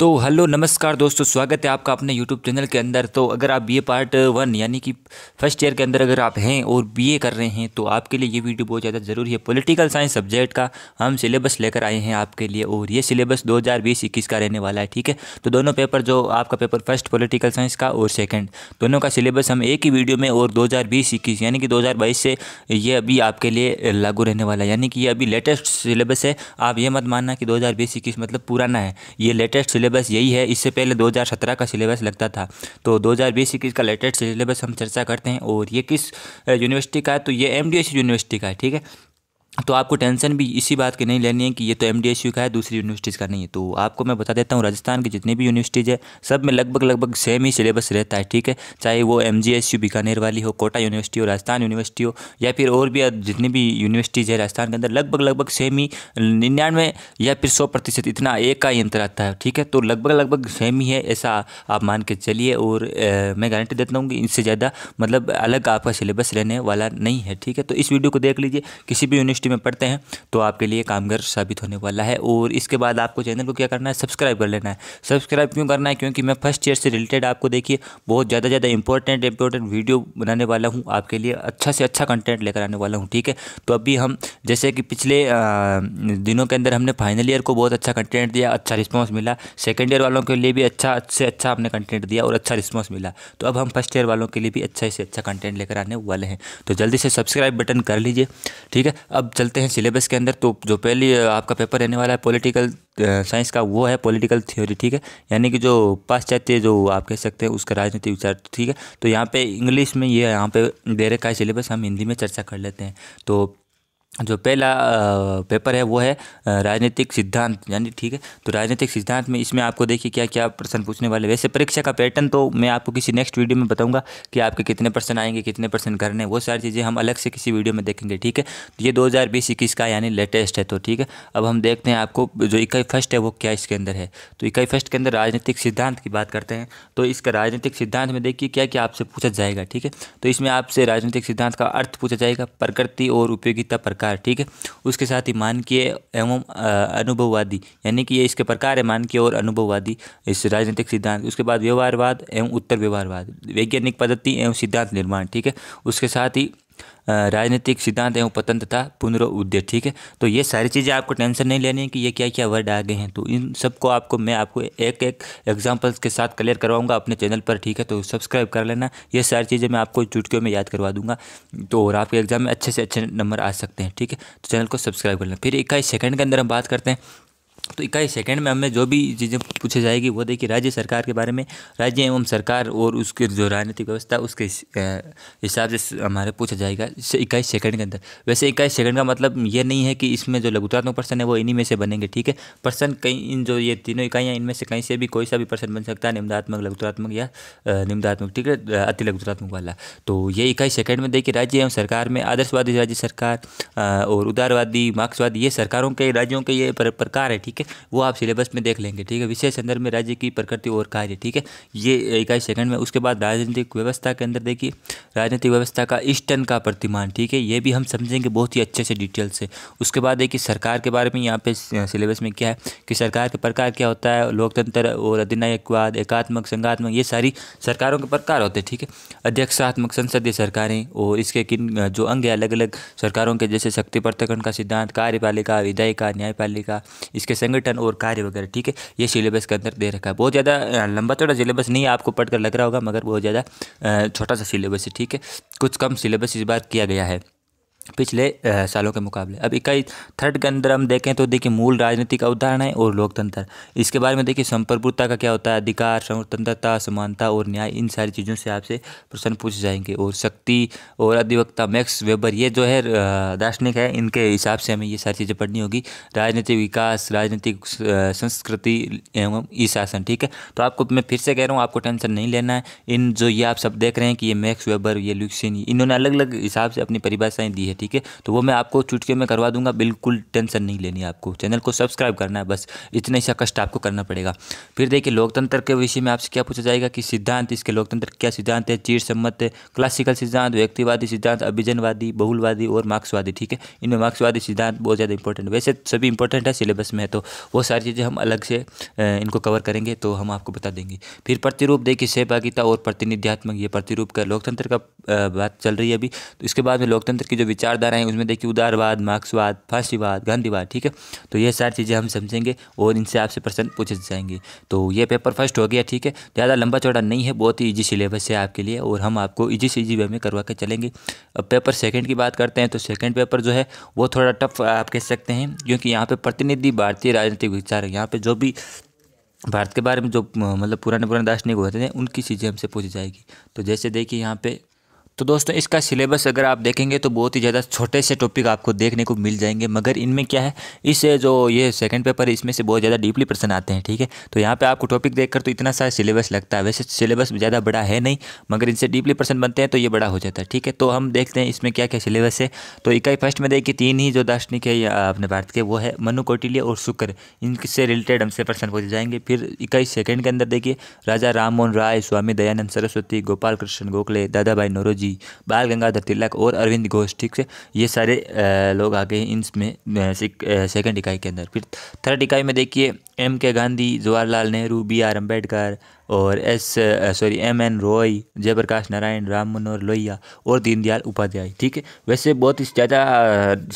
तो हेलो नमस्कार दोस्तों स्वागत है आपका अपने यूट्यूब चैनल के अंदर तो अगर आप बीए पार्ट वन यानी कि फर्स्ट ईयर के अंदर अगर आप हैं और बीए कर रहे हैं तो आपके लिए ये वीडियो बहुत ज़्यादा ज़रूरी है पॉलिटिकल साइंस सब्जेक्ट का हम सिलेबस लेकर आए हैं आपके लिए और ये सिलेबस दो हज़ार का रहने वाला है ठीक है तो दोनों पेपर जो आपका पेपर फर्स्ट पोलिटिकल साइंस का और सेकेंड दोनों का सिलेबस हम एक ही वीडियो में और दो हज़ार यानी कि दो से ये अभी आपके लिए लागू रहने वाला है यानी कि ये अभी लेटेस्ट सिलेबस है आप ये मत मानना कि दो मतलब पुराना है ये लेटेस्ट सिलेबस सिलेबस यही है इससे पहले 2017 का सिलेबस लगता था तो 2020-21 का लेटेस्ट सिलेबस हम चर्चा करते हैं और ये किस यूनिवर्सिटी का है तो ये एम यूनिवर्सिटी का है ठीक है तो आपको टेंशन भी इसी बात की नहीं लेनी है कि ये तो एम डी एस यू का है दूसरी यूनिवर्सिटीज़ का नहीं है तो आपको मैं बता देता हूँ राजस्थान की जितनी भी यूनिवर्सिटीज़ है सब में लगभग लगभग सेम ही सिलेबस रहता है ठीक है चाहे वो M G S U Bikaner वाली हो कोटा यूनिवर्सिटी हो राजस्थान यूनिवर्सिटी हो या फिर और भी जितनी भी यूनिवर्सिटीज़ है राजस्थान के अंदर लगभग लगभग सेम ही निन्यानवे या फिर सौ प्रतिशत इतना एक का ही अंतर आता है ठीक है तो लगभग लगभग सेम ही है ऐसा आप मान के चलिए और मैं गारंटी देता हूँ कि इससे ज़्यादा मतलब अलग आपका सिलेबस रहने वाला नहीं है ठीक है तो इस वीडियो को देख लीजिए किसी भी यूनिवर्सिटी हिंदी में पढ़ते हैं तो आपके लिए कामगार साबित होने वाला है और इसके बाद आपको चैनल को क्या करना है सब्सक्राइब कर लेना है सब्सक्राइब क्यों करना है क्योंकि मैं फर्स्ट ईयर से रिलेटेड आपको देखिए बहुत ज़्यादा ज़्यादा इंपॉर्टेंट इंपॉर्टेंट वीडियो बनाने वाला हूँ आपके लिए अच्छा से अच्छा कंटेंट लेकर आने वाला हूँ ठीक है तो अभी हम जैसे कि पिछले दिनों के अंदर हमने फाइनल ईयर को बहुत अच्छा कंटेंट दिया अच्छा रिस्पॉन्स मिला सेकेंड ईयर वालों के लिए भी अच्छा से अच्छा हमने कंटेंट दिया और अच्छा रिस्पॉन्स मिला तो अब हम फर्स्ट ईयर वालों के लिए भी अच्छा से अच्छा कंटेंट लेकर आने वाले हैं तो जल्दी से सब्सक्राइब बटन कर लीजिए ठीक है अब चलते हैं सिलेबस के अंदर तो जो पहली आपका पेपर रहने वाला है पॉलिटिकल साइंस का वो है पॉलिटिकल थ्योरी ठीक है यानी कि जो पाश्चात्य जो आप कह सकते हैं उसका राजनीतिक विचार ठीक है तो यहाँ पे इंग्लिश में ये यहाँ पे दे रखा है सिलेबस हम हिंदी में चर्चा कर लेते हैं तो जो पहला पेपर है वो है राजनीतिक सिद्धांत यानी ठीक है तो राजनीतिक सिद्धांत में इसमें आपको देखिए क्या क्या प्रश्न पूछने वाले वैसे परीक्षा का पैटर्न तो मैं आपको किसी नेक्स्ट वीडियो में बताऊंगा कि आपके कितने प्रश्न आएंगे कितने प्रश्न करने वो सारी चीज़ें हम अलग से किसी वीडियो में देखेंगे ठीक है तो ये दो हज़ार का यानी लेटेस्ट है तो ठीक है अब हम देखते हैं आपको जो इकाई फर्स्ट है वो क्या इसके अंदर है तो इकाई फर्स्ट के अंदर राजनीतिक सिद्धांत की बात करते हैं तो इसका राजनीतिक सिद्धांत में देखिए क्या क्या आपसे पूछा जाएगा ठीक है तो इसमें आपसे राजनीतिक सिद्धांत का अर्थ पूछा जाएगा प्रकृति और उपयोगिता प्रकार प्रकार ठीक है उसके साथ ही मानकीय एवं अनुभववादी यानी कि ये इसके प्रकार है मानकीय और अनुभववादी इस राजनीतिक सिद्धांत उसके बाद व्यवहारवाद एवं उत्तर व्यवहारवाद वैज्ञानिक पद्धति एवं सिद्धांत निर्माण ठीक है उसके साथ ही राजनीतिक सिद्धांत एवं पतन तथा पुनरुद्योग ठीक है तो ये सारी चीज़ें आपको टेंशन नहीं लेनी है कि ये क्या क्या वर्ड आ गए हैं तो इन सबको आपको मैं आपको एक एक एग्जाम्पल्स के साथ क्लियर करवाऊंगा अपने चैनल पर ठीक है तो सब्सक्राइब कर लेना ये सारी चीज़ें मैं आपको चुटकियों में याद करवा दूंगा तो और आपके एग्जाम में अच्छे से अच्छे नंबर आ सकते हैं ठीक है तो चैनल को सब्सक्राइब कर लेना फिर इक्कीस सेकेंड के अंदर हम बात करते हैं तो इक्कीस सेकंड में हमें जो भी चीज़ें पूछी जाएगी वो देखिए राज्य सरकार के बारे में राज्य एवं सरकार और उसके जो राजनीतिक व्यवस्था उसके हिसाब से हमारे पूछा जाएगा इक्कीस सेकंड के अंदर वैसे इक्कीस सेकंड का मतलब ये नहीं है कि इसमें जो लघुतात्मक प्रश्न है वो इन्हीं में से बनेंगे ठीक है पर्सन कई इन जो ये तीनों इकाइयाँ इनमें से कहीं से भी कोई सा भी पर्सन बन सकता है निम्नात्मक लघुतात्मक या निम्दात्मक ठीक है अति लघुतात्मक वाला तो ये इक्कीस सेकंड में देखिए राज्य एवं सरकार में आदर्शवादी राज्य सरकार और उदारवादी मार्क्सवादी ये सरकारों के राज्यों के ये प्रकार है ठीक है वो आप सिलेबस में देख लेंगे ठीक है विशेष संदर्भ में राज्य की प्रकृति और कार्य ठीक है ये इक्कीस सेकंड में उसके बाद राजनीतिक व्यवस्था के अंदर देखिए राजनीतिक व्यवस्था का ईस्टर्न का प्रतिमान ठीक है ये भी हम समझेंगे बहुत ही अच्छे से डिटेल से उसके बाद देखिए सरकार के बारे में यहाँ पे सिलेबस में क्या है कि सरकार के प्रकार क्या होता है लोकतंत्र और अधिनायकवाद एकात्मक संघात्मक ये सारी सरकारों के प्रकार होते हैं ठीक है अध्यक्षात्मक संसदीय सरकारें और इसके किन जो अंग है अलग अलग सरकारों के जैसे शक्ति प्रत्यकरण का सिद्धांत कार्यपालिका विधायिका न्यायपालिका इसके संगठन और कार्य वगैरह ठीक है ये सिलेबस के अंदर दे रखा है बहुत ज़्यादा लंबा थोड़ा सिलेबस नहीं आपको पढ़कर लग रहा होगा मगर बहुत ज़्यादा छोटा सा सिलेबस है ठीक है कुछ कम सिलेबस इस बार किया गया है पिछले सालों के मुकाबले अब इकाई थर्ड के अंदर हम देखें तो देखिए मूल राजनीतिक उदाहरण है और लोकतंत्र इसके बारे में देखिए संप्रभुता का क्या होता है अधिकार स्वतंत्रता समानता और न्याय इन सारी चीज़ों से आपसे प्रश्न पूछे जाएंगे और शक्ति और अधिवक्ता मैक्स वेबर ये जो है दार्शनिक है इनके हिसाब से हमें ये सारी चीज़ें पढ़नी होगी राजनीतिक विकास राजनीतिक संस्कृति एवं ई शासन ठीक है तो आपको मैं फिर से कह रहा हूँ आपको टेंशन नहीं लेना है इन जो ये आप सब देख रहे हैं कि ये मैक्स वेबर ये लुक्सिन इन्होंने अलग अलग हिसाब से अपनी परिभाषाएँ दी है ठीक है तो वो मैं आपको चुटके में करवा दूंगा बिल्कुल टेंशन नहीं लेनी आपको चैनल को सब्सक्राइब करना है बस इतना सा कष्ट आपको करना पड़ेगा फिर देखिए लोकतंत्र के विषय में आपसे क्या पूछा जाएगा कि सिद्धांत इसके लोकतंत्र क्या सिद्धांत है चीर सम्मत है क्लासिकल सिद्धांत व्यक्तिवादी सिद्धांत अभिजनवादी बहुलवादी और मार्क्सवादी ठीक है इनमें मार्क्सवादी सिद्धांत बहुत ज़्यादा इंपॉर्टेंट वैसे सभी इंपॉर्टेंट है सिलेबस में है तो वो सारी चीज़ें हम अलग से इनको कवर करेंगे तो हम आपको बता देंगे फिर प्रतिरूप देखिए सहभागिता और प्रतिनिध्यात्मक ये प्रतिरूप का लोकतंत्र का बात चल रही है अभी तो इसके बाद में लोकतंत्र की जो विचारधारा है उसमें देखिए उदारवाद मार्क्सवाद फांसीवाद गांधीवाद ठीक है तो ये सारी चीज़ें हम समझेंगे और इनसे आपसे प्रश्न पूछे जाएंगे तो ये पेपर फर्स्ट हो गया ठीक है ज़्यादा लंबा चौड़ा नहीं है बहुत ही ईजी सिलेबस है आपके लिए और हम आपको ईजी से ईजी वे में करवा के चलेंगे अब पेपर सेकेंड की बात करते हैं तो सेकेंड पेपर जो है वो थोड़ा टफ आप कह सकते हैं क्योंकि यहाँ पर प्रतिनिधि भारतीय राजनीतिक विचार यहाँ पर जो भी भारत के बारे में जो मतलब पुराने पुराने दार्शनिक होते हैं उनकी चीज़ें हमसे पूछी जाएगी तो जैसे देखिए यहाँ पे तो दोस्तों इसका सिलेबस अगर आप देखेंगे तो बहुत ही ज़्यादा छोटे से टॉपिक आपको देखने को मिल जाएंगे मगर इनमें क्या है इस जो ये सेकंड पेपर इसमें से बहुत ज़्यादा डीपली प्रश्न आते हैं ठीक है तो यहाँ पे आपको टॉपिक देखकर तो इतना सारा सिलेबस लगता है वैसे सिलेबस ज़्यादा बड़ा है नहीं मगर इनसे डीपली प्रश्न बनते हैं तो ये बड़ा हो जाता है ठीक है तो हम देखते हैं इसमें क्या क्या सिलेबस है तो इकाई फर्स्ट में देखिए तीन ही जो दार्शनिक है अपने भारत के वो है मनु कौटिल्य और शुक्र इनसे रिलेटेड हमसे प्रश्न पूछे जाएंगे फिर इकाई सेकेंड के अंदर देखिए राजा राम मोहन राय स्वामी दयानंद सरस्वती गोपाल कृष्ण गोखले दादा भाई नोरोजी जी बाल गंगाधर तिलक और अरविंद घोष ठीक से ये सारे लोग आ गए इसमें सेकेंड इकाई के अंदर फिर थर्ड इकाई में देखिए M K Gandhi Jawaharlal Nehru B R Ambedkar और S sorry M N Roy Jayaprakash Narayan Ram Manohar Lohia और दीनदयाल उपाध्याय ठीक है वैसे बहुत ही ज़्यादा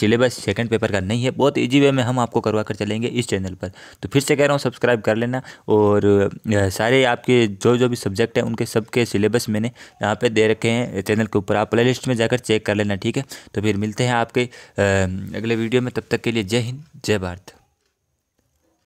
सिलेबस सेकंड पेपर का नहीं है बहुत इजी वे में हम आपको करवा कर चलेंगे इस चैनल पर तो फिर से कह रहा हूँ सब्सक्राइब कर लेना और सारे आपके जो जो भी सब्जेक्ट हैं उनके सबके सिलेबस मैंने यहाँ पर दे रखे हैं चैनल के ऊपर आप प्ले लिस्ट में जाकर चेक कर लेना ठीक है तो फिर मिलते हैं आपके अगले वीडियो में तब तक के लिए जय हिंद जय भारत